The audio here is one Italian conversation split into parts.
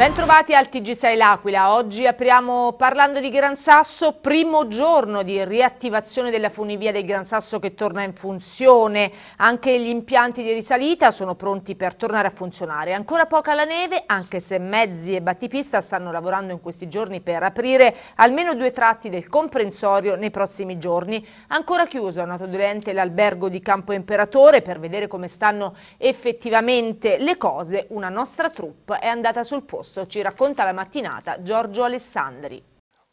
Bentrovati al TG6 L'Aquila, oggi apriamo parlando di Gran Sasso, primo giorno di riattivazione della funivia del Gran Sasso che torna in funzione, anche gli impianti di risalita sono pronti per tornare a funzionare, ancora poca la neve anche se mezzi e battipista stanno lavorando in questi giorni per aprire almeno due tratti del comprensorio nei prossimi giorni, ancora chiuso a Noto Dolente l'albergo di Campo Imperatore per vedere come stanno effettivamente le cose, una nostra troupe è andata sul posto agosto, ci racconta la mattinata Giorgio Alessandri.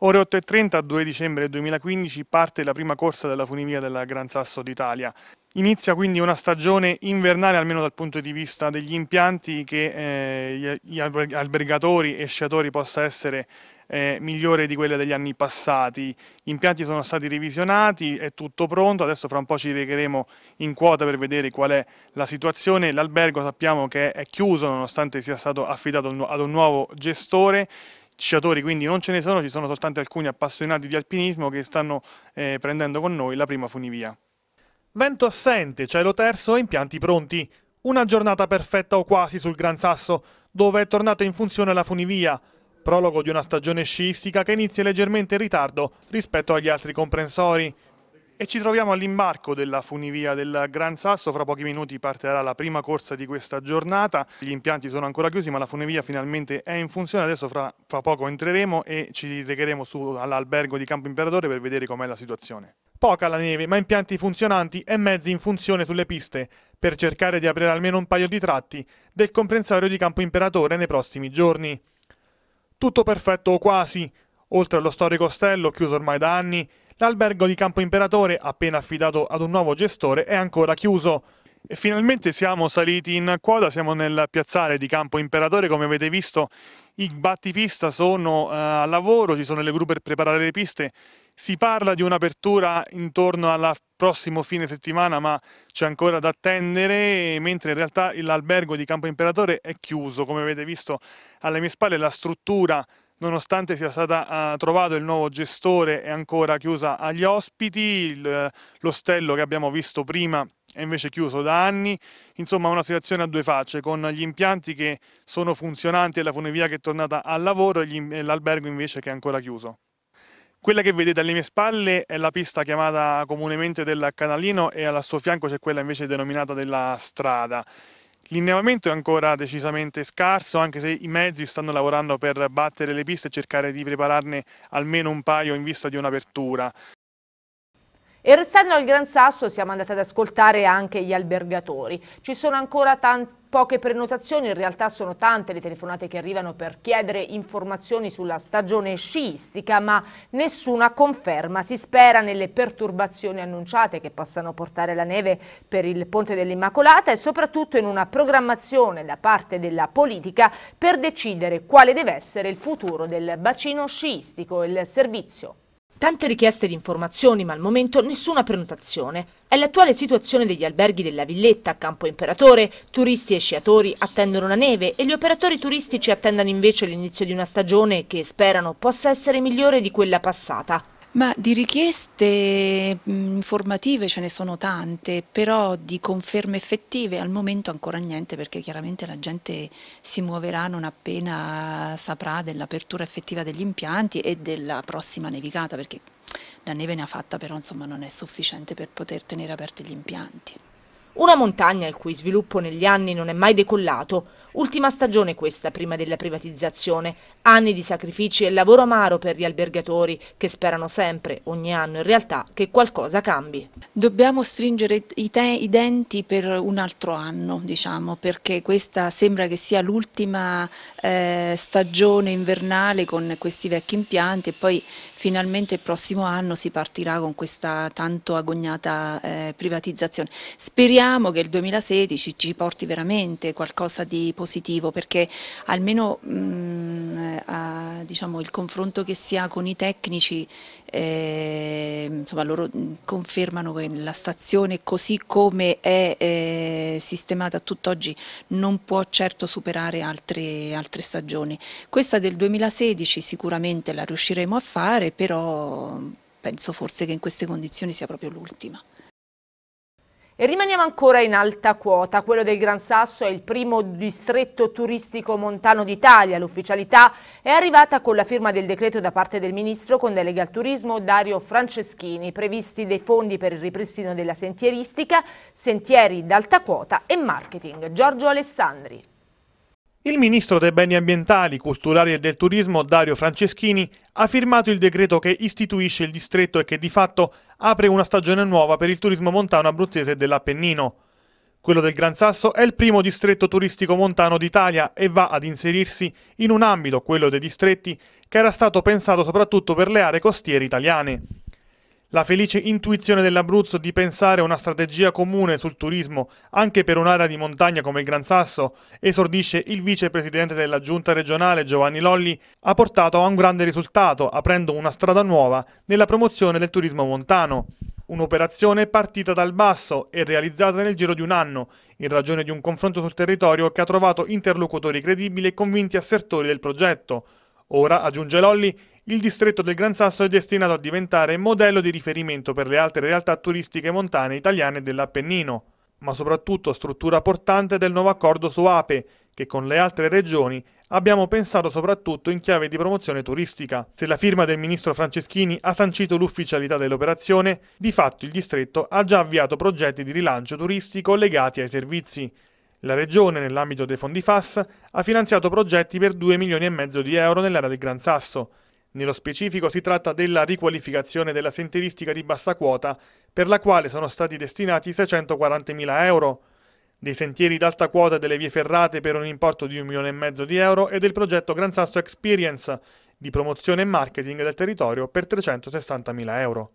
Ore 8.30, 2 dicembre 2015, parte la prima corsa della funivia della Gran Sasso d'Italia. Inizia quindi una stagione invernale, almeno dal punto di vista degli impianti, che eh, gli albergatori e sciatori possa essere eh, migliore di quelle degli anni passati. Gli impianti sono stati revisionati, è tutto pronto, adesso fra un po' ci recheremo in quota per vedere qual è la situazione. L'albergo sappiamo che è chiuso nonostante sia stato affidato ad un nuovo gestore sciatori quindi non ce ne sono, ci sono soltanto alcuni appassionati di alpinismo che stanno eh, prendendo con noi la prima funivia. Vento assente, cielo terzo e impianti pronti. Una giornata perfetta o quasi sul Gran Sasso, dove è tornata in funzione la funivia, prologo di una stagione sciistica che inizia leggermente in ritardo rispetto agli altri comprensori. E ci troviamo all'imbarco della funivia del Gran Sasso, fra pochi minuti partirà la prima corsa di questa giornata, gli impianti sono ancora chiusi ma la funivia finalmente è in funzione, adesso fra, fra poco entreremo e ci recheremo all'albergo di Campo Imperatore per vedere com'è la situazione. Poca la neve, ma impianti funzionanti e mezzi in funzione sulle piste, per cercare di aprire almeno un paio di tratti del comprensorio di Campo Imperatore nei prossimi giorni. Tutto perfetto o quasi. Oltre allo storico ostello, chiuso ormai da anni, l'albergo di Campo Imperatore, appena affidato ad un nuovo gestore, è ancora chiuso, e finalmente siamo saliti in quota, siamo nel piazzale di Campo Imperatore, come avete visto i battipista sono eh, al lavoro, ci sono le gru per preparare le piste, si parla di un'apertura intorno al prossimo fine settimana ma c'è ancora da attendere, mentre in realtà l'albergo di Campo Imperatore è chiuso, come avete visto alle mie spalle la struttura nonostante sia stata uh, trovato il nuovo gestore è ancora chiusa agli ospiti, eh, l'ostello che abbiamo visto prima è invece chiuso da anni, insomma una situazione a due facce con gli impianti che sono funzionanti e la funivia che è tornata al lavoro e l'albergo invece che è ancora chiuso. Quella che vedete alle mie spalle è la pista chiamata comunemente del canalino e al suo fianco c'è quella invece denominata della strada. L'innevamento è ancora decisamente scarso, anche se i mezzi stanno lavorando per battere le piste e cercare di prepararne almeno un paio in vista di un'apertura. E restando al Gran Sasso siamo andati ad ascoltare anche gli albergatori. Ci sono ancora tanti poche prenotazioni, in realtà sono tante le telefonate che arrivano per chiedere informazioni sulla stagione sciistica, ma nessuna conferma. Si spera nelle perturbazioni annunciate che possano portare la neve per il Ponte dell'Immacolata e soprattutto in una programmazione da parte della politica per decidere quale deve essere il futuro del bacino sciistico il servizio. Tante richieste di informazioni, ma al momento nessuna prenotazione. È l'attuale situazione degli alberghi della Villetta, Campo Imperatore. Turisti e sciatori attendono la neve e gli operatori turistici attendono invece l'inizio di una stagione che sperano possa essere migliore di quella passata. Ma di richieste mm, informative ce ne sono tante, però di conferme effettive al momento ancora niente perché chiaramente la gente si muoverà non appena saprà dell'apertura effettiva degli impianti e della prossima nevicata perché la neve ne ha fatta però insomma non è sufficiente per poter tenere aperti gli impianti. Una montagna il cui sviluppo negli anni non è mai decollato. Ultima stagione questa prima della privatizzazione. Anni di sacrifici e lavoro amaro per gli albergatori che sperano sempre, ogni anno in realtà, che qualcosa cambi. Dobbiamo stringere i, i denti per un altro anno, diciamo, perché questa sembra che sia l'ultima eh, stagione invernale con questi vecchi impianti e poi finalmente il prossimo anno si partirà con questa tanto agognata eh, privatizzazione. Speriamo speriamo che il 2016 ci porti veramente qualcosa di positivo perché almeno mh, mm, a, diciamo, il confronto che si ha con i tecnici, eh, insomma, loro mm, confermano che la stazione così come è eh, sistemata tutt'oggi non può certo superare altre, altre stagioni. Questa del 2016 sicuramente la riusciremo a fare, però penso forse che in queste condizioni sia proprio l'ultima. E rimaniamo ancora in alta quota, quello del Gran Sasso è il primo distretto turistico montano d'Italia. L'ufficialità è arrivata con la firma del decreto da parte del ministro con delega al turismo Dario Franceschini, previsti dei fondi per il ripristino della sentieristica, sentieri d'alta quota e marketing. Giorgio Alessandri. Il ministro dei beni ambientali, culturali e del turismo Dario Franceschini ha firmato il decreto che istituisce il distretto e che di fatto apre una stagione nuova per il turismo montano abruzzese dell'Appennino. Quello del Gran Sasso è il primo distretto turistico montano d'Italia e va ad inserirsi in un ambito, quello dei distretti, che era stato pensato soprattutto per le aree costiere italiane. La felice intuizione dell'Abruzzo di pensare a una strategia comune sul turismo anche per un'area di montagna come il Gran Sasso, esordisce il vicepresidente della giunta regionale Giovanni Lolli, ha portato a un grande risultato, aprendo una strada nuova nella promozione del turismo montano. Un'operazione partita dal basso e realizzata nel giro di un anno, in ragione di un confronto sul territorio che ha trovato interlocutori credibili e convinti assertori del progetto. Ora, aggiunge Lolli, il distretto del Gran Sasso è destinato a diventare modello di riferimento per le altre realtà turistiche montane italiane dell'Appennino, ma soprattutto struttura portante del nuovo accordo su APE, che con le altre regioni abbiamo pensato soprattutto in chiave di promozione turistica. Se la firma del ministro Franceschini ha sancito l'ufficialità dell'operazione, di fatto il distretto ha già avviato progetti di rilancio turistico legati ai servizi. La Regione, nell'ambito dei fondi FAS, ha finanziato progetti per 2 milioni e mezzo di euro nell'area del Gran Sasso, nello specifico si tratta della riqualificazione della sentieristica di bassa quota, per la quale sono stati destinati 640.000 euro, dei sentieri d'alta quota delle vie ferrate per un importo di un milione e mezzo di euro e del progetto Gran Sasso Experience di promozione e marketing del territorio per 360.000 euro.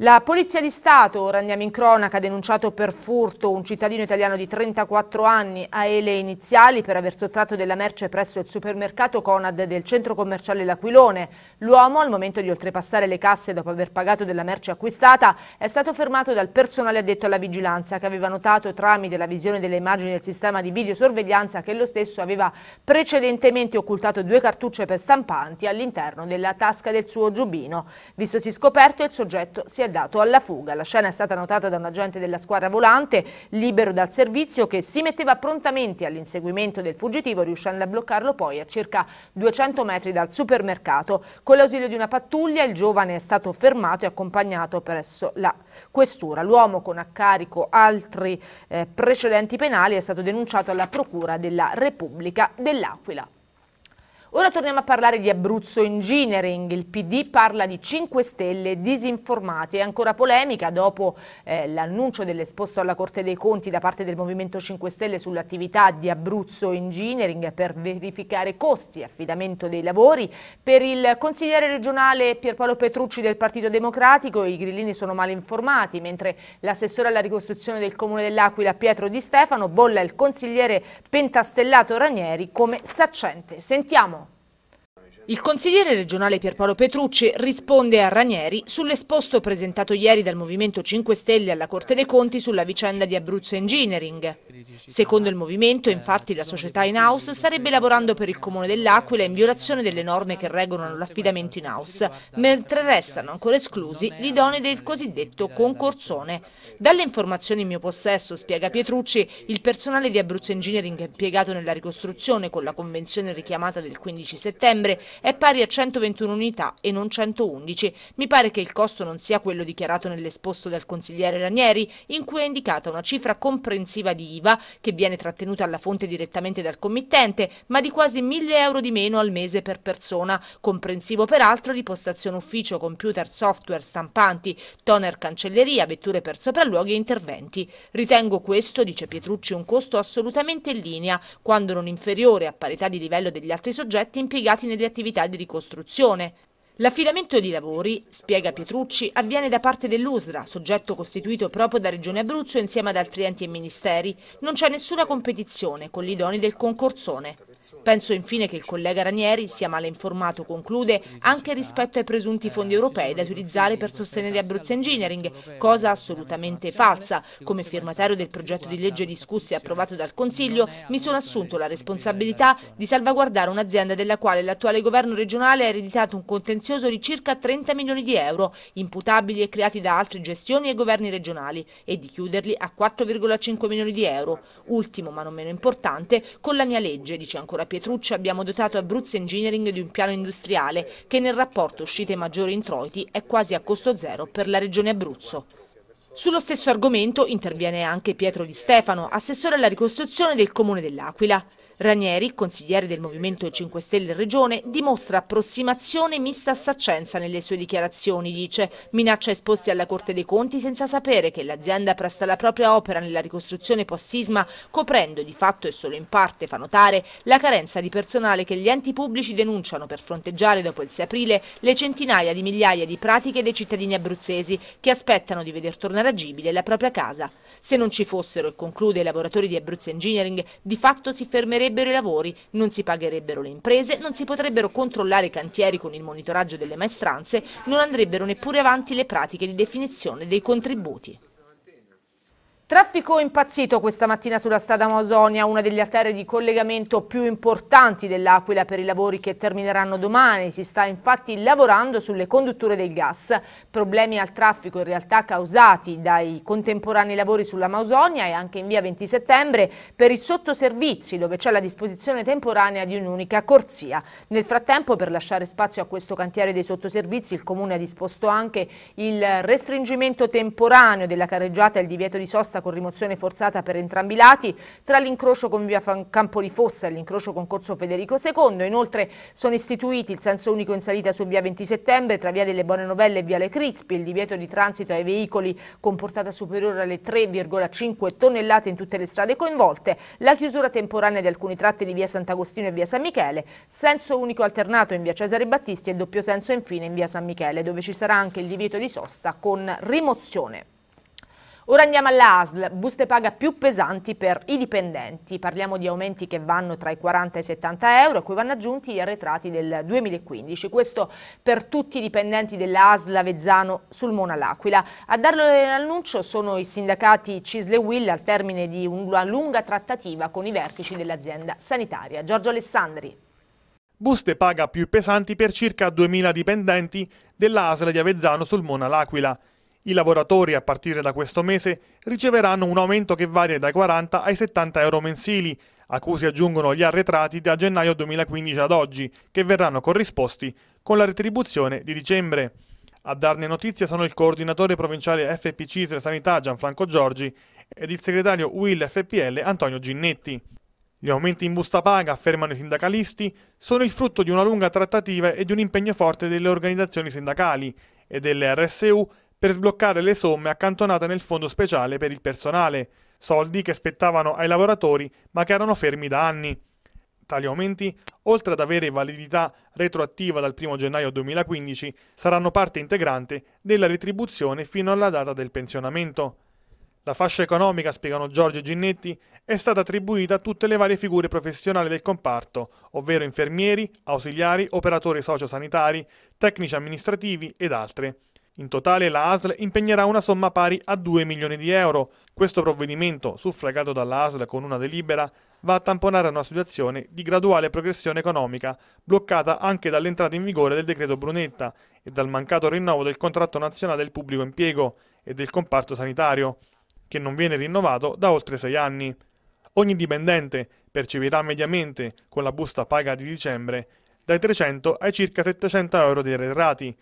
La Polizia di Stato, ora andiamo in cronaca, ha denunciato per furto un cittadino italiano di 34 anni a ele iniziali per aver sottratto della merce presso il supermercato Conad del centro commerciale L'Aquilone. L'uomo, al momento di oltrepassare le casse dopo aver pagato della merce acquistata, è stato fermato dal personale addetto alla vigilanza che aveva notato tramite la visione delle immagini del sistema di videosorveglianza che lo stesso aveva precedentemente occultato due cartucce per stampanti all'interno della tasca del suo giubbino. Visto si scoperto, il soggetto si è è dato alla fuga. La scena è stata notata da un agente della squadra volante, libero dal servizio, che si metteva prontamente all'inseguimento del fuggitivo, riuscendo a bloccarlo poi a circa 200 metri dal supermercato. Con l'ausilio di una pattuglia il giovane è stato fermato e accompagnato presso la questura. L'uomo con a carico altri eh, precedenti penali è stato denunciato alla Procura della Repubblica dell'Aquila. Ora torniamo a parlare di Abruzzo Engineering. Il PD parla di 5 Stelle disinformate, È ancora polemica dopo eh, l'annuncio dell'esposto alla Corte dei Conti da parte del Movimento 5 Stelle sull'attività di Abruzzo Engineering per verificare costi e affidamento dei lavori. Per il consigliere regionale Pierpaolo Petrucci del Partito Democratico i grillini sono male informati, mentre l'assessore alla ricostruzione del Comune dell'Aquila Pietro Di Stefano bolla il consigliere pentastellato Ranieri come saccente. Sentiamo. Il consigliere regionale Pierpaolo Petrucci risponde a Ranieri sull'esposto presentato ieri dal Movimento 5 Stelle alla Corte dei Conti sulla vicenda di Abruzzo Engineering. Secondo il movimento, eh, infatti, la società in house starebbe lavorando per il Comune dell'Aquila in violazione delle norme che regolano l'affidamento in house, mentre restano ancora esclusi gli idonei del cosiddetto concorsone. Dalle informazioni in mio possesso, spiega Pietrucci, il personale di Abruzzo Engineering impiegato nella ricostruzione con la convenzione richiamata del 15 settembre è pari a 121 unità e non 111. Mi pare che il costo non sia quello dichiarato nell'esposto dal consigliere Ranieri, in cui è indicata una cifra comprensiva di IVA che viene trattenuta alla fonte direttamente dal committente, ma di quasi 1000 euro di meno al mese per persona, comprensivo peraltro di postazione ufficio, computer, software, stampanti, toner cancelleria, vetture per sopralluoghi e interventi. Ritengo questo, dice Pietrucci, un costo assolutamente in linea, quando non inferiore a parità di livello degli altri soggetti impiegati nelle attività di ricostruzione. L'affidamento di lavori, spiega Pietrucci, avviene da parte dell'USDRA, soggetto costituito proprio da Regione Abruzzo insieme ad altri enti e ministeri. Non c'è nessuna competizione con gli idoni del concorsone. Penso infine che il collega Ranieri sia male informato, conclude, anche rispetto ai presunti fondi europei da utilizzare per sostenere Abruzzo Engineering, cosa assolutamente falsa. Come firmatario del progetto di legge discusso e approvato dal Consiglio, mi sono assunto la responsabilità di salvaguardare un'azienda della quale l'attuale governo regionale ha ereditato un contenzioso di circa 30 milioni di euro, imputabili e creati da altre gestioni e governi regionali, e di chiuderli a 4,5 milioni di euro. Ultimo, ma non meno importante, con la mia legge, dice ancora Cora Pietrucci abbiamo dotato Abruzzo Engineering di un piano industriale che nel rapporto uscite maggiori introiti è quasi a costo zero per la regione Abruzzo. Sullo stesso argomento interviene anche Pietro Di Stefano, assessore alla ricostruzione del comune dell'Aquila. Ranieri, consigliere del Movimento 5 Stelle Regione, dimostra approssimazione mista a saccenza nelle sue dichiarazioni, dice. Minaccia esposti alla Corte dei Conti senza sapere che l'azienda presta la propria opera nella ricostruzione post-sisma, coprendo di fatto e solo in parte, fa notare, la carenza di personale che gli enti pubblici denunciano per fronteggiare dopo il 6 aprile le centinaia di migliaia di pratiche dei cittadini abruzzesi che aspettano di veder tornare agibile la propria casa. Se non ci fossero, e conclude, i lavoratori di Abruzzo Engineering, di fatto si fermerebbero rallentirebbero i lavori, non si pagherebbero le imprese, non si potrebbero controllare i cantieri con il monitoraggio delle maestranze, non andrebbero neppure avanti le pratiche di definizione dei contributi. Traffico impazzito questa mattina sulla strada Amazonia, una delle arterie di collegamento più importanti dell'Aquila per i lavori che termineranno domani. Si sta infatti lavorando sulle condutture del gas. Problemi al traffico in realtà causati dai contemporanei lavori sulla Mausonia e anche in via 20 settembre per i sottoservizi dove c'è la disposizione temporanea di un'unica corsia. Nel frattempo per lasciare spazio a questo cantiere dei sottoservizi il Comune ha disposto anche il restringimento temporaneo della carreggiata e il divieto di sosta percorsa con rimozione forzata per entrambi i lati tra l'incrocio con via Campo di Fossa e l'incrocio con Corso Federico II. Inoltre sono istituiti il senso unico in salita su via 20 settembre tra via delle Buone Novelle e via Le Crispi, il divieto di transito ai veicoli con portata superiore alle 3,5 tonnellate in tutte le strade coinvolte, la chiusura temporanea di alcuni tratti di via Sant'Agostino e via San Michele, senso unico alternato in via Cesare Battisti e il doppio senso infine in via San Michele, dove ci sarà anche il divieto di sosta con rimozione. Ora andiamo all'ASL, buste paga più pesanti per i dipendenti. Parliamo di aumenti che vanno tra i 40 e i 70 euro, a cui vanno aggiunti gli arretrati del 2015. Questo per tutti i dipendenti dell'ASL Avezzano sul Mona L'Aquila. A darlo l'annuncio sono i sindacati Cisle Will al termine di una lunga trattativa con i vertici dell'azienda sanitaria. Giorgio Alessandri. Buste paga più pesanti per circa 2.000 dipendenti dell'ASL di Avezzano sul Mona L'Aquila. I lavoratori a partire da questo mese riceveranno un aumento che varia dai 40 ai 70 euro mensili, a cui si aggiungono gli arretrati da gennaio 2015 ad oggi, che verranno corrisposti con la retribuzione di dicembre. A darne notizia sono il coordinatore provinciale FPC Tre Sanità Gianfranco Giorgi ed il segretario UIL FPL Antonio Ginnetti. Gli aumenti in busta paga, affermano i sindacalisti, sono il frutto di una lunga trattativa e di un impegno forte delle organizzazioni sindacali e delle RSU per sbloccare le somme accantonate nel fondo speciale per il personale, soldi che spettavano ai lavoratori ma che erano fermi da anni. Tali aumenti, oltre ad avere validità retroattiva dal 1 gennaio 2015, saranno parte integrante della retribuzione fino alla data del pensionamento. La fascia economica, spiegano Giorgio Ginnetti, è stata attribuita a tutte le varie figure professionali del comparto, ovvero infermieri, ausiliari, operatori sociosanitari, tecnici amministrativi ed altre. In totale la ASL impegnerà una somma pari a 2 milioni di euro. Questo provvedimento, suffragato dalla ASL con una delibera, va a tamponare una situazione di graduale progressione economica, bloccata anche dall'entrata in vigore del decreto Brunetta e dal mancato rinnovo del contratto nazionale del pubblico impiego e del comparto sanitario, che non viene rinnovato da oltre sei anni. Ogni dipendente percepirà mediamente, con la busta paga di dicembre, dai 300 ai circa 700 euro di retrati,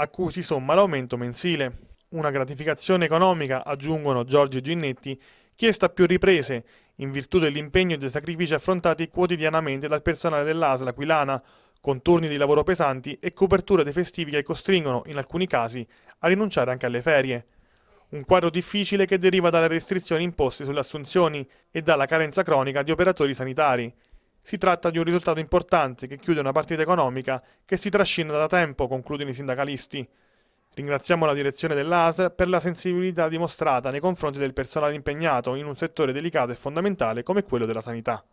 a cui si somma l'aumento mensile. Una gratificazione economica, aggiungono Giorgio e Ginnetti, chiesta a più riprese, in virtù dell'impegno e dei sacrifici affrontati quotidianamente dal personale dell'ASL Aquilana, con turni di lavoro pesanti e copertura dei festivi che costringono, in alcuni casi, a rinunciare anche alle ferie. Un quadro difficile che deriva dalle restrizioni imposte sulle assunzioni e dalla carenza cronica di operatori sanitari. Si tratta di un risultato importante che chiude una partita economica che si trascina da tempo, concludono i sindacalisti. Ringraziamo la direzione dell'ASR per la sensibilità dimostrata nei confronti del personale impegnato in un settore delicato e fondamentale come quello della sanità.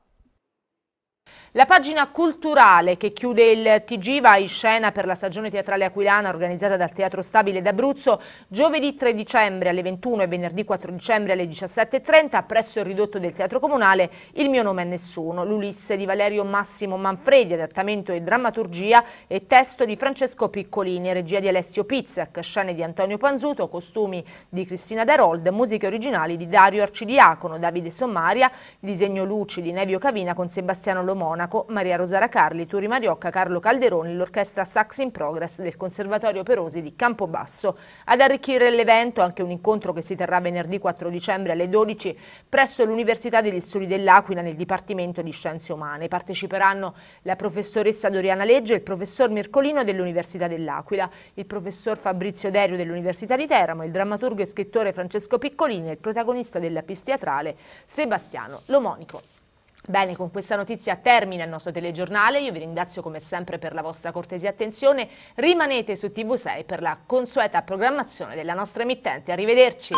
La pagina culturale che chiude il TG va in scena per la stagione teatrale aquilana organizzata dal Teatro Stabile d'Abruzzo giovedì 3 dicembre alle 21 e venerdì 4 dicembre alle 17.30 presso il ridotto del Teatro Comunale Il mio nome è nessuno, l'Ulisse di Valerio Massimo Manfredi, adattamento e drammaturgia e testo di Francesco Piccolini, regia di Alessio Pizzac, scene di Antonio Panzuto, costumi di Cristina Darold, musiche originali di Dario Arcidiacono, Davide Sommaria, disegno luci di Nevio Cavina con Sebastiano Lomone Monaco, Maria Rosara Carli, Turi Mariocca, Carlo Calderoni, l'orchestra Sax in Progress del Conservatorio Perosi di Campobasso. Ad arricchire l'evento anche un incontro che si terrà venerdì 4 dicembre alle 12 presso l'Università degli Studi dell'Aquila nel Dipartimento di Scienze Umane. Parteciperanno la professoressa Doriana Legge e il professor Mircolino dell'Università dell'Aquila, il professor Fabrizio Derio dell'Università di Teramo, il drammaturgo e scrittore Francesco Piccolini e il protagonista della pista teatrale Sebastiano Lomonico. Bene, con questa notizia termina il nostro telegiornale, io vi ringrazio come sempre per la vostra cortesia e attenzione, rimanete su TV6 per la consueta programmazione della nostra emittente, arrivederci!